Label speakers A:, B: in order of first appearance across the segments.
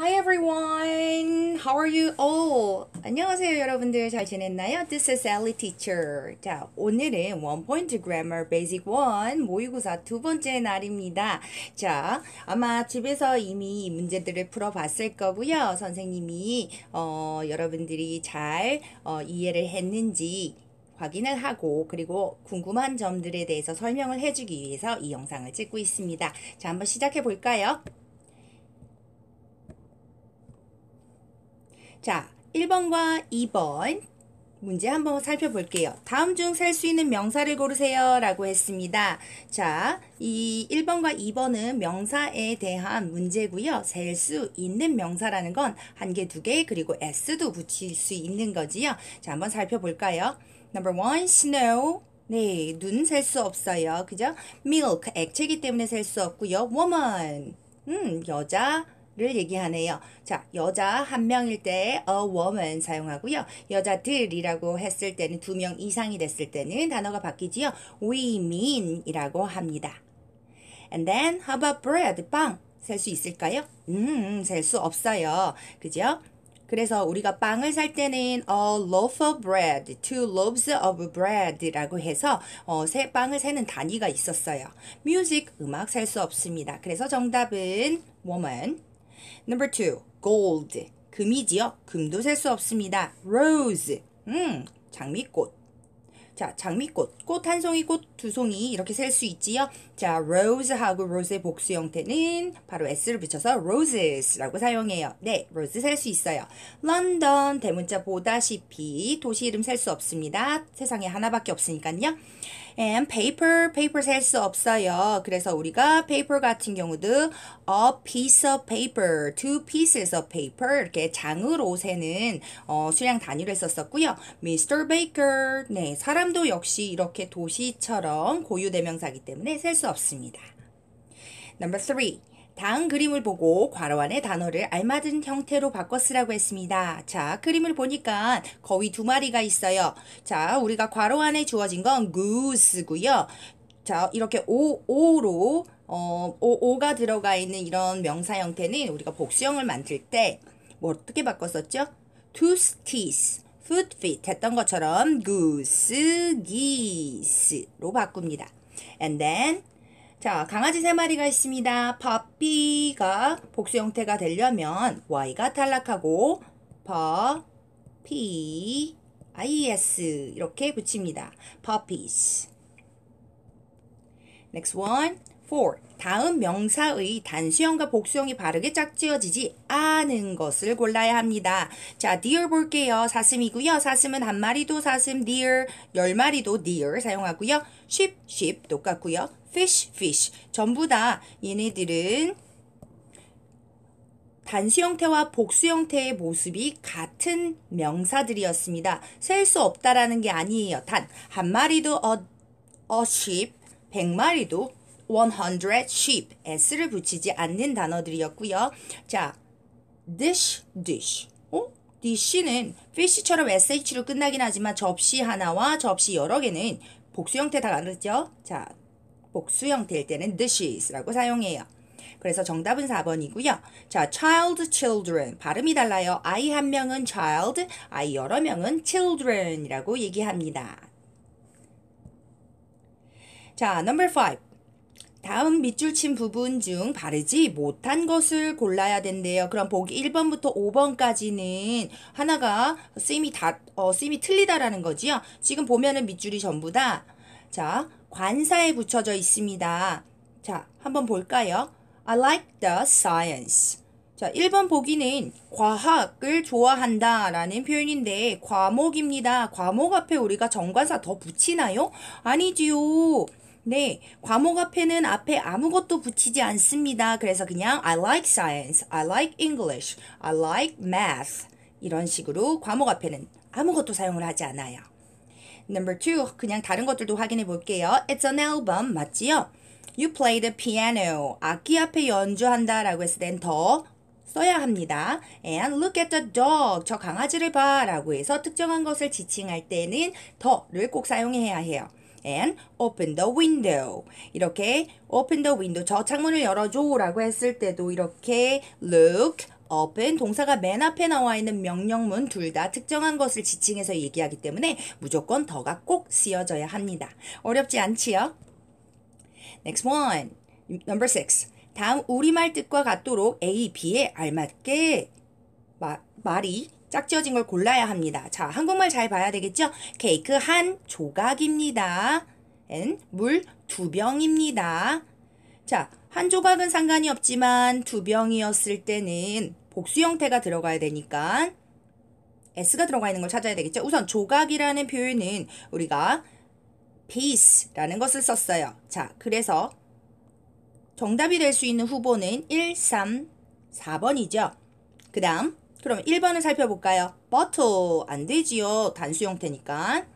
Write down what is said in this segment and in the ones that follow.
A: Hi everyone. How are you all? 안녕하세요 여러분들 잘 지냈나요? This is Ellie Teacher. 자 오늘은 One Point Grammar Basic 1 모의고사 두 번째 날입니다. 자 아마 집에서 이미 문제들을 풀어봤을 거고요. 선생님이 어, 여러분들이 잘 어, 이해를 했는지 확인을 하고 그리고 궁금한 점들에 대해서 설명을 해주기 위해서 이 영상을 찍고 있습니다. 자 한번 시작해 볼까요? 자, 1번과 2번 문제 한번 살펴볼게요. 다음 중 셀 수 있는 명사를 고르세요 라고 했습니다. 자, 이 1번과 2번은 명사에 대한 문제고요. 셀 수 있는 명사라는 건 한 개, 두 개, 그리고 s도 붙일 수 있는 거지요. 자, 한번 살펴볼까요? Number one, snow. 네, 눈 셀 수 없어요. 그죠? milk, 액체기 이 때문에 셀 수 없고요. woman, 음, 여자, 를 얘기하네요. 자, 여자 한 명일 때 a woman 사용하고요. 여자들이라고 했을 때는 두 명 이상이 됐을 때는 단어가 바뀌지요. women이라고 합니다. And then how about bread? 빵. 셀 수 있을까요? 음, 셀 수 없어요. 그죠? 그래서 우리가 빵을 살 때는 a loaf of bread, two loaves of bread라고 해서 어, 새 빵을 세는 단위가 있었어요. 뮤직 음악 살 수 없습니다. 그래서 정답은 woman. Number two, gold. 금이지요. 금도 셀 수 없습니다. Rose. 음, 장미꽃. 자, 장미꽃. 꽃 한 송이, 꽃 두 송이 이렇게 셀 수 있지요. 자, rose하고 rose의 복수 형태는 바로 s를 붙여서 roses라고 사용해요. 네, rose 셀수 있어요. 런던 대문자 보다시피 도시 이름 셀 수 없습니다. 세상에 하나밖에 없으니까요. and paper, paper 셀 수 없어요. 그래서 우리가 paper 같은 경우도 a piece of paper, two pieces of paper 이렇게 장으로 세는 어, 수량 단위를 썼었고요. Mr. Baker, 네, 사람 참도 역시 이렇게 도시처럼 고유 대명사기 때문에 셀 수 없습니다. Number three. 다음 그림을 보고 괄호 안에 단어를 알맞은 형태로 바꿔 쓰라고 했습니다. 자, 그림을 보니까 거위 두 마리가 있어요. 자, 우리가 괄호 안에 주어진 건 goose고요. 자, 이렇게 오, 오로 어, 오, 오가 들어가 있는 이런 명사 형태는 우리가 복수형을 만들 때뭐 어떻게 바꿨었죠? two t e e t footfit 했던 것처럼 goose, geese로 바꿉니다. And then 자, 강아지 세 마리가 있습니다. puppy가 복수 형태가 되려면 y가 탈락하고 p, i, s 이렇게 붙입니다. puppies. Next one, four. 다음 명사의 단수형과 복수형이 바르게 짝지어지지 않은 것을 골라야 합니다. 자, deer 볼게요. 사슴이고요. 사슴은 한 마리도 사슴, deer, 열 마리도 deer 사용하고요. sheep, sheep 똑같고요. fish, fish 전부 다 얘네들은 단수 형태와 복수 형태의 모습이 같은 명사들이었습니다. 셀 수 없다라는 게 아니에요. 단 한 마리도 a, a sheep, 1마리도 100 sheep s를 붙이지 않는 단어들이었고요. 자, dish, dish. 어? dish는 fish처럼 sh로 끝나긴 하지만 접시 하나와 접시 여러 개는 복수 형태 다 다르죠? 자, 복수 형태일 때는 dishes라고 사용해요. 그래서 정답은 4번이고요. 자, child, children. 발음이 달라요. 아이 한 명은 child, 아이 여러 명은 children이라고 얘기합니다. 자, number 5. 다음 밑줄 친 부분 중 바르지 못한 것을 골라야 된대요. 그럼 보기 1번부터 5번까지는 하나가 쓰임이 다, 어, 쓰임이 틀리다라는 거지요. 지금 보면은 밑줄이 전부 다, 자, 관사에 붙여져 있습니다. 자, 한번 볼까요? I like the science. 자, 1번 보기는 과학을 좋아한다 라는 표현인데, 과목입니다. 과목 앞에 우리가 정관사 더 붙이나요? 아니지요. 네, 과목 앞에는 앞에 아무것도 붙이지 않습니다. 그래서 그냥 I like science, I like English, I like math 이런 식으로 과목 앞에는 아무것도 사용을 하지 않아요. Number two, 그냥 다른 것들도 확인해 볼게요. It's an album, 맞지요? You play the piano. 악기 앞에 연주한다 라고 했을 땐 더 써야 합니다. And look at the dog. 저 강아지를 봐 라고 해서 특정한 것을 지칭할 때는 더를 꼭 사용해야 해요. and open the window. 이렇게 open the window. 저 창문을 열어줘 라고 했을 때도 이렇게 look, open 동사가 맨 앞에 나와 있는 명령문 둘 다 특정한 것을 지칭해서 얘기하기 때문에 무조건 더가 꼭 쓰여져야 합니다. 어렵지 않지요? Next one. Number six. 다음 우리말 뜻과 같도록 A, B에 알맞게 마, 말이 짝지어진 걸 골라야 합니다. 자, 한국말 잘 봐야 되겠죠? 케이크 한 조각입니다. and 물두 병입니다. 자, 한 조각은 상관이 없지만 두 병이었을 때는 복수 형태가 들어가야 되니까 s가 들어가 있는 걸 찾아야 되겠죠? 우선 조각이라는 표현은 우리가 piece라는 것을 썼어요. 자, 그래서 정답이 될 수 있는 후보는 1, 3, 4번이죠. 그 다음 그럼 1번을 살펴볼까요? bottle 안 되지요. 단수 형태니까.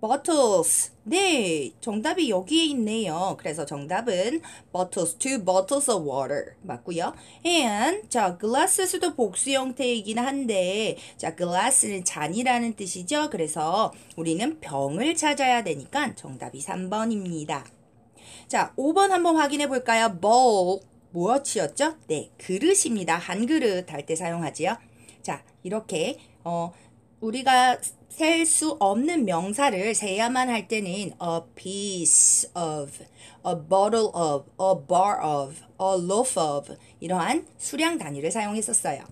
A: bottles. 네, 정답이 여기에 있네요. 그래서 정답은 bottles, two bottles of water 맞고요. and 자, glass도 복수 형태이긴 한데 자, glass는 잔이라는 뜻이죠. 그래서 우리는 병을 찾아야 되니까 정답이 3번입니다. 자, 5번 한번 확인해 볼까요? bowl 무엇이었죠? 네, 그릇입니다. 한 그릇 할 때 사용하지요. 이렇게 어, 우리가 셀 수 없는 명사를 세야만 할 때는 a piece of, a bottle of, a bar of, a loaf of 이러한 수량 단위를 사용했었어요.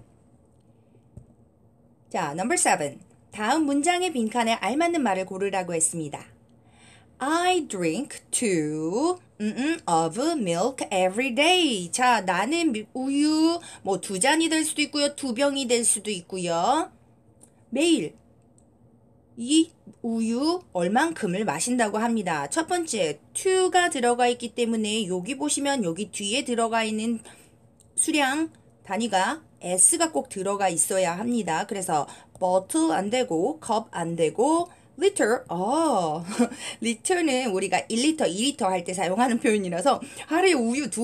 A: 자, number seven. 다음 문장의 빈칸에 알맞는 말을 고르라고 했습니다. I drink to 음, 음, of milk every day. 자, 나는 우유 뭐 두 잔이 될 수도 있고요. 두 병이 될 수도 있고요. 매일 이 우유 얼만큼을 마신다고 합니다. 첫 번째, to가 들어가 있기 때문에 여기 보시면 여기 뒤에 들어가 있는 수량 단위가 s가 꼭 들어가 있어야 합니다. 그래서 bottle 안 되고 cup 안 되고 liter, 어, 리터는 우리가 1리터, 2리터 할 때 사용하는 표현이라서 하루에 우유 두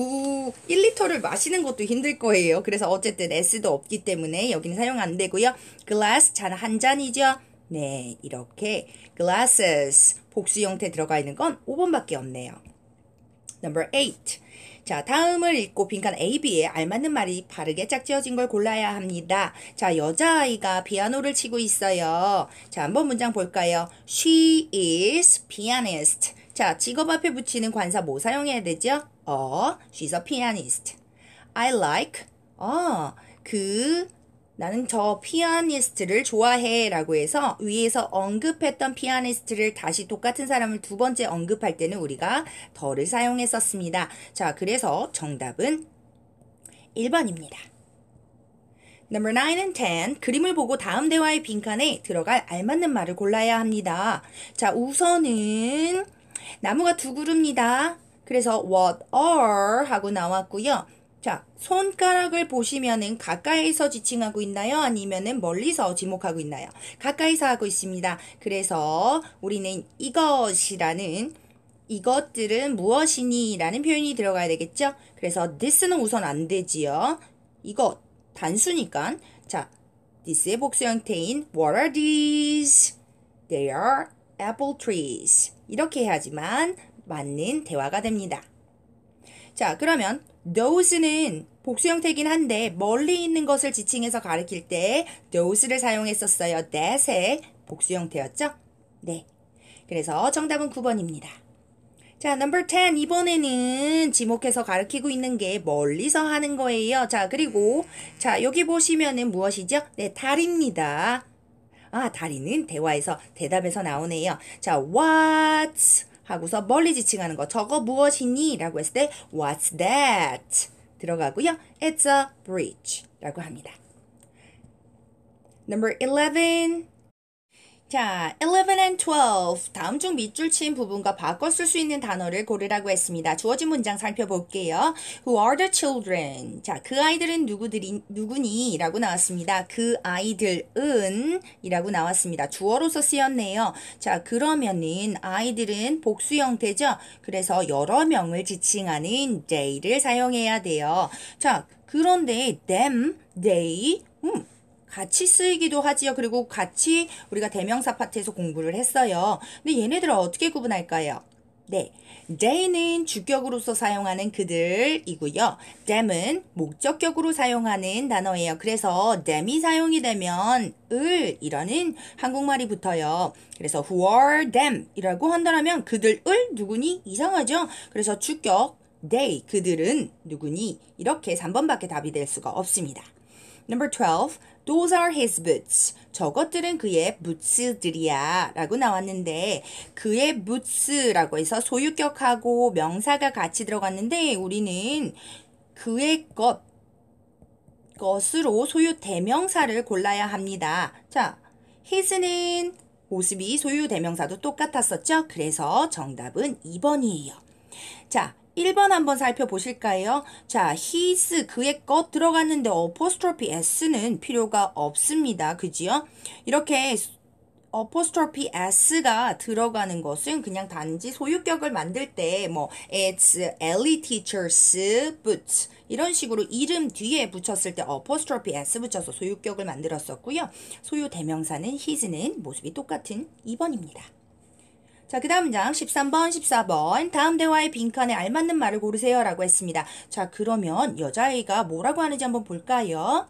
A: 1리터를 마시는 것도 힘들 거예요. 그래서 어쨌든 S도 없기 때문에 여기는 사용 안 되고요. glass 잔 한 잔이죠. 네, 이렇게 glasses 복수 형태 들어가 있는 건 5번밖에 없네요. Number 8. 자, 다음을 읽고 빈칸 AB에 알맞는 말이 바르게 짝지어진 걸 골라야 합니다. 자, 여자아이가 피아노를 치고 있어요. 자, 한번 문장 볼까요? She is pianist. 자, 직업 앞에 붙이는 관사 뭐 사용해야 되죠? 어, she's a pianist. I like, 어, 그 나는 저 피아니스트를 좋아해 라고 해서 위에서 언급했던 피아니스트를 다시 똑같은 사람을 두 번째 언급할 때는 우리가 더를 사용했었습니다. 자, 그래서 정답은 1번입니다. Number 9 and 10. 그림을 보고 다음 대화의 빈칸에 들어갈 알맞는 말을 골라야 합니다. 자, 우선은 나무가 두 그룹니다. 그래서 what are 하고 나왔고요. 자, 손가락을 보시면은 가까이서 지칭하고 있나요? 아니면은 멀리서 지목하고 있나요? 가까이서 하고 있습니다. 그래서 우리는 이것이라는 이것들은 무엇이니? 라는 표현이 들어가야 되겠죠? 그래서 this는 우선 안 되지요. 이것 단수니까. 자, this의 복수 형태인 what are these? They are apple trees. 이렇게 해야지만 맞는 대화가 됩니다. 자, 그러면 nose는 복수 형태긴 한데 멀리 있는 것을 지칭해서 가리킬 때 nose를 사용했었어요. that의 복수 형태였죠? 네. 그래서 정답은 9번입니다. 자, number 10. 이번에는 지목해서 가르키고 있는 게 멀리서 하는 거예요. 자, 그리고, 자, 여기 보시면은 무엇이죠? 네, 달입니다. 아, 다리는 대화에서, 대답에서 나오네요. 자, what's 하고서 멀리 지칭하는 거 저거 무엇이니? 라고 했을 때 What's that? 들어가고요. It's a bridge 라고 합니다. Number 11. 자, 11 and 12. 다음 중 밑줄 친 부분과 바꿔 쓸 수 있는 단어를 고르라고 했습니다. 주어진 문장 살펴볼게요. Who are the children? 자, 그 아이들은 누구들이, 누구니? 라고 나왔습니다. 그 아이들은 이라고 나왔습니다. 주어로서 쓰였네요. 자, 그러면은 아이들은 복수 형태죠? 그래서 여러 명을 지칭하는 they를 사용해야 돼요. 자, 그런데 them, they, 같이 쓰이기도 하지요. 그리고 같이 우리가 대명사 파트에서 공부를 했어요. 근데 얘네들을 어떻게 구분할까요? 네, they는 주격으로서 사용하는 그들이고요. them은 목적격으로 사용하는 단어예요. 그래서 them이 사용이 되면 을 이라는 한국말이 붙어요. 그래서 who are them 이라고 한다면 그들을 누구니 이상하죠. 그래서 주격 they 그들은 누구니 이렇게 3번밖에 답이 될 수가 없습니다. Number 12. Those are his boots. 저것들은 그의 부츠들이야 라고 나왔는데 그의 부츠라고 해서 소유격하고 명사가 같이 들어갔는데 우리는 그의 것 것으로 소유 대명사를 골라야 합니다. 자, his는 모습이 소유 대명사도 똑같았었죠? 그래서 정답은 2번이에요. 자, 1번 한번 살펴보실까요? 자, his 그의 것 들어갔는데 어포스트로피 s는 필요가 없습니다. 그지요? 이렇게 어포스트로피 s가 들어가는 것은 그냥 단지 소유격을 만들 때뭐 it's Ellie teacher's boots 이런 식으로 이름 뒤에 붙였을 때 어포스트로피 s 붙여서 소유격을 만들었었고요. 소유 대명사는 his는 모습이 똑같은 2번입니다. 자, 그 다음 장 13번, 14번 다음 대화의 빈칸에 알맞는 말을 고르세요 라고 했습니다. 자, 그러면 여자아이가 뭐라고 하는지 한번 볼까요?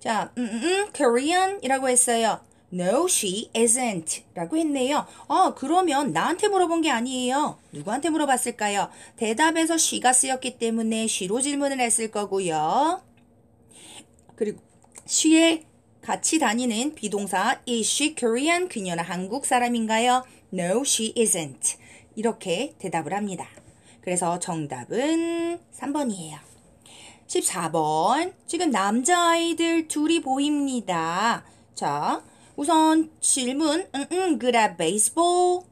A: 자, 음, 음, 음, Korean이라고 했어요. No, she isn't. 라고 했네요. 어, 그러면 나한테 물어본 게 아니에요. 누구한테 물어봤을까요? 대답에서 she가 쓰였기 때문에 she로 질문을 했을 거고요. 그리고 she의 같이 다니는 비동사 Is she Korean? 그녀는 한국 사람인가요? No, she isn't. 이렇게 대답을 합니다. 그래서 정답은 3번이에요. 14번. 지금 남자아이들 둘이 보입니다. 자, 우선 질문. 음, 음, 그래, 베이스볼.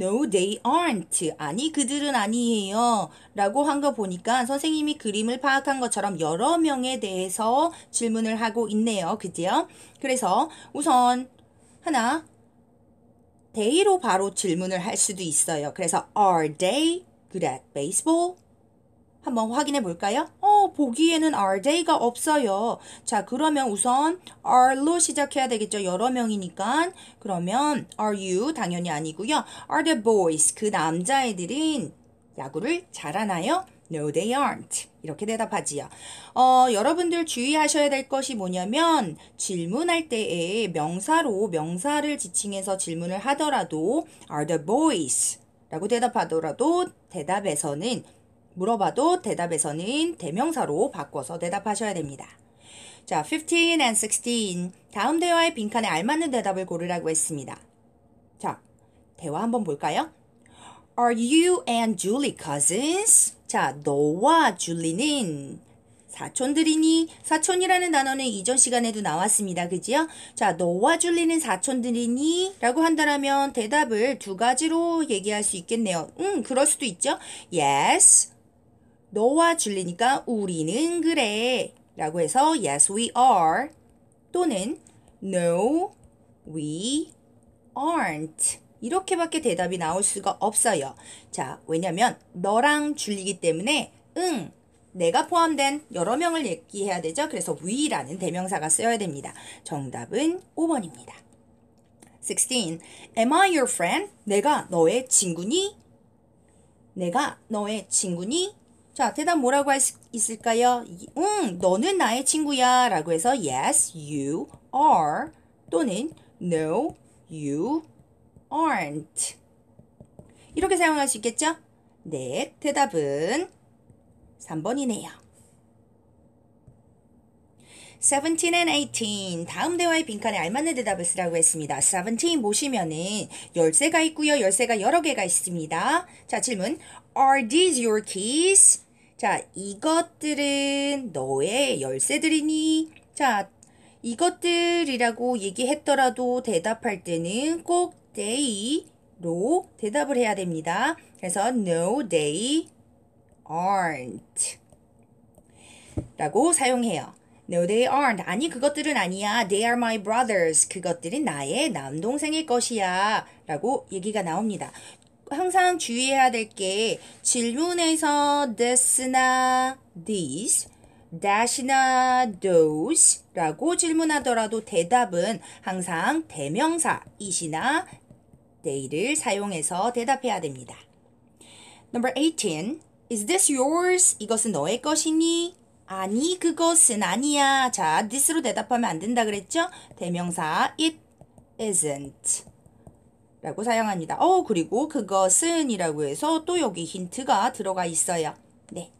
A: No, they aren't. 아니, 그들은 아니에요. 라고 한 거 보니까 선생님이 그림을 파악한 것처럼 여러 명에 대해서 질문을 하고 있네요. 그죠 그래서 우선 하나, they로 바로 질문을 할 수도 있어요. 그래서 are they good at baseball? 한번 확인해 볼까요? 보기에는 are they가 없어요. 자, 그러면 우선 are로 시작해야 되겠죠. 여러 명이니까. 그러면 are you 당연히 아니고요. are the boys 그 남자애들은 야구를 잘하나요? No, they aren't. 이렇게 대답하지요. 어, 여러분들 주의하셔야 될 것이 뭐냐면 질문할 때에 명사로 명사를 지칭해서 질문을 하더라도 are the boys 라고 대답하더라도 대답에서는 물어봐도 대답에서는 대명사로 바꿔서 대답하셔야 됩니다. 자, 15 and 16. 다음 대화의 빈칸에 알맞는 대답을 고르라고 했습니다. 자, 대화 한번 볼까요? Are you and Julie cousins? 자, 너와 줄리는 사촌들이니 사촌이라는 단어는 이전 시간에도 나왔습니다. 그지요? 자, 너와 줄리는 사촌들이니 라고 한다면 대답을 두 가지로 얘기할 수 있겠네요. 음, 그럴 수도 있죠. Yes, 너와 줄리니까 우리는 그래 라고 해서 yes we are 또는 no we aren't 이렇게밖에 대답이 나올 수가 없어요. 자, 왜냐면 너랑 줄리기 때문에 응, 내가 포함된 여러 명을 얘기해야 되죠. 그래서 we라는 대명사가 쓰여야 됩니다. 정답은 5번입니다. 16. Am I your friend? 내가 너의 친구니? 내가 너의 친구니? 자, 대답 뭐라고 할 수 있을까요? 응, 너는 나의 친구야 라고 해서 yes, you are 또는 no, you aren't 이렇게 사용할 수 있겠죠? 네, 대답은 3번이네요. 17 and 18. 다음 대화의 빈칸에 알맞는 대답을 쓰라고 했습니다. 17 보시면은 열쇠가 있고요. 열쇠가 여러 개가 있습니다. 자, 질문. Are these your keys? 자, 이것들은 너의 열쇠들이니? 자, 이것들이라고 얘기했더라도 대답할 때는 꼭 t h e y 로 대답을 해야 됩니다. 그래서 no, they aren't 라고 사용해요. No, they aren't. 아니, 그것들은 아니야. They are my brothers. 그것들은 나의 남동생일 것이야. 라고 얘기가 나옵니다. 항상 주의해야 될 게 질문에서 this나 t h i s that이나 those 라고 질문하더라도 대답은 항상 대명사 i s 이나 they를 사용해서 대답해야 됩니다. Number 18. Is this yours? 이것은 너의 것이니? 아니, 그것은 아니야. 자, this로 대답하면 안 된다 그랬죠? 대명사 it isn't. 라고 사용합니다. 어 그리고 그것은 이라고 해서 또 여기 힌트가 들어가 있어요. 네.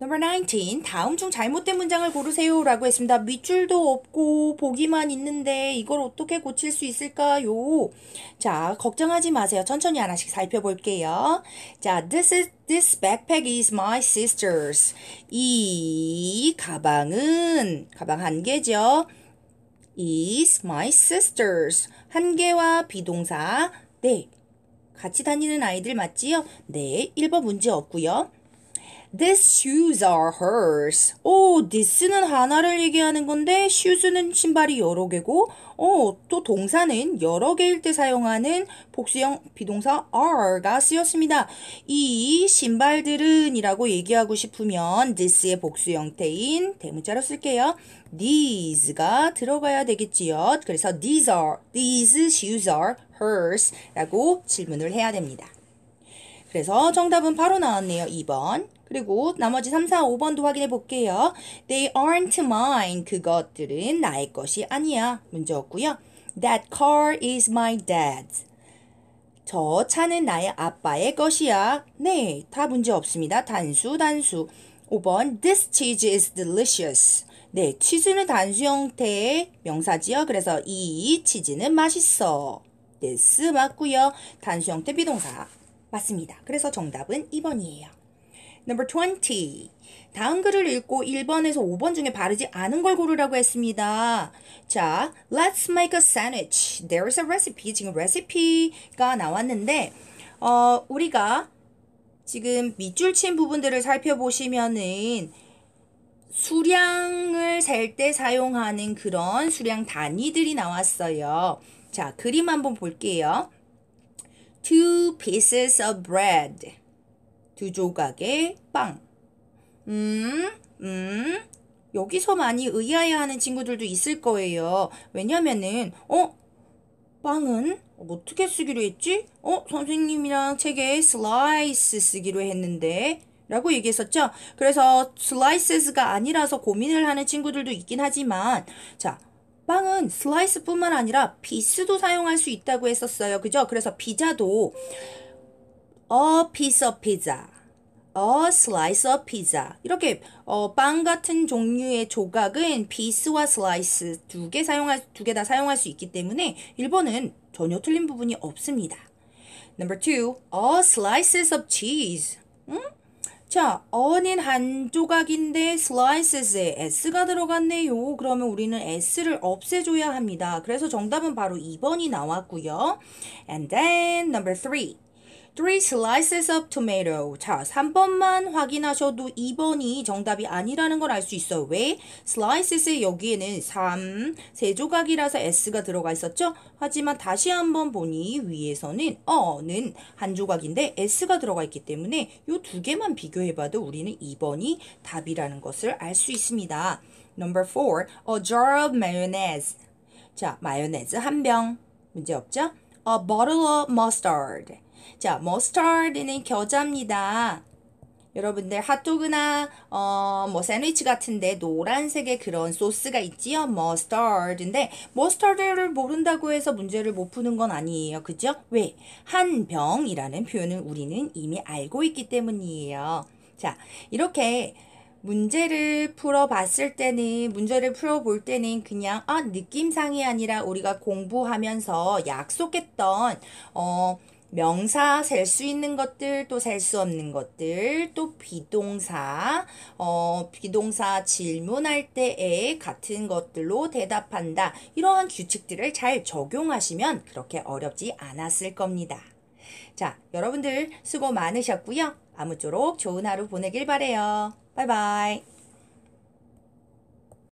A: Number 19. 다음 중 잘못된 문장을 고르세요. 라고 했습니다. 밑줄도 없고 보기만 있는데 이걸 어떻게 고칠 수 있을까요? 자, 걱정하지 마세요. 천천히 하나씩 살펴볼게요. 자, this is this backpack is my sister's. 이 가방은 가방 한 개죠. is my sisters. 한계와 비동사 네. 같이 다니는 아이들 맞지요? 네. 1번 문제 없고요. These shoes are hers. 오, this는 하나를 얘기하는 건데 shoes는 신발이 여러 개고 어, 또 동사는 여러 개일 때 사용하는 복수형 비동사 are가 쓰였습니다. 이 신발들은 이라고 얘기하고 싶으면 this의 복수 형태인 대문자로 쓸게요. these가 들어가야 되겠지요. 그래서 these are, these shoes are hers 라고 질문을 해야 됩니다. 그래서 정답은 바로 나왔네요. 2번. 그리고 나머지 3, 4, 5번도 확인해 볼게요. They aren't mine. 그것들은 나의 것이 아니야. 문제였고요. That car is my dad's. 저 차는 나의 아빠의 것이야. 네, 다 문제 없습니다. 단수, 단수. 5번, this cheese is delicious. 네, 치즈는 단수 형태의 명사지요. 그래서 이 치즈는 맛있어. this 맞고요. 단수 형태 비동사. 맞습니다. 그래서 정답은 2번이에요. Number 20. 다음 글을 읽고 1번에서 5번 중에 바르지 않은 걸 고르라고 했습니다. 자, let's make a sandwich. There's a recipe. 지금 레시피가 나왔는데 어, 우리가 지금 밑줄 친 부분들을 살펴보시면은 수량을 셀 때 사용하는 그런 수량 단위들이 나왔어요. 자, 그림 한번 볼게요. Two pieces of bread. 두 조각의 빵. 음, 음. 여기서 많이 의아해하는 친구들도 있을 거예요. 왜냐면은 어 빵은 어떻게 쓰기로 했지? 어 선생님이랑 책에 슬라이스 쓰기로 했는데 라고 얘기했었죠. 그래서 슬라이스가 아니라서 고민을 하는 친구들도 있긴 하지만 자 빵은 슬라이스뿐만 아니라 비스도 사용할 수 있다고 했었어요. 그죠? 그래서 비자도 a piece of pizza, a slice of pizza. 이렇게 어, 빵 같은 종류의 조각은 piece와 slice 두 개 사용할 두개 다 사용할 수 있기 때문에 1번은 전혀 틀린 부분이 없습니다. Number two, a slices of cheese. 응? 자, 어는 한 조각인데 slices에 s가 들어갔네요. 그러면 우리는 s를 없애줘야 합니다. 그래서 정답은 바로 2번이 나왔고요. And then number three. Three slices of tomato. 자, 3번만 확인하셔도 2번이 정답이 아니라는 걸 알 수 있어요. 왜? slices 여기에는 3, 세 조각이라서 s가 들어가 있었죠? 하지만 다시 한번 보니 위에서는 어는 한 조각인데 s가 들어가 있기 때문에 이 두 개만 비교해봐도 우리는 2번이 답이라는 것을 알 수 있습니다. Number f a jar of mayonnaise. 자, 마요네즈 한 병. 문제 없죠? A bottle of mustard. 자, 머스터드는 겨자입니다. 여러분들 핫도그나 어, 뭐 샌드위치 같은데 노란색의 그런 소스가 있지요. 머스터드인데 머스터드를 모른다고 해서 문제를 못 푸는 건 아니에요. 그죠? 왜? 한 병이라는 표현을 우리는 이미 알고 있기 때문이에요. 자, 이렇게 문제를 풀어봤을 때는 문제를 풀어볼 때는 그냥 아 느낌상이 아니라 우리가 공부하면서 약속했던 어 명사 셀 수 있는 것들 또 셀 수 없는 것들 또 비동사 어 비동사 질문할 때에 같은 것들로 대답한다 이러한 규칙들을 잘 적용하시면 그렇게 어렵지 않았을 겁니다. 자 여러분들 수고 많으셨고요. 아무쪼록 좋은 하루 보내길 바래요. 바이바이.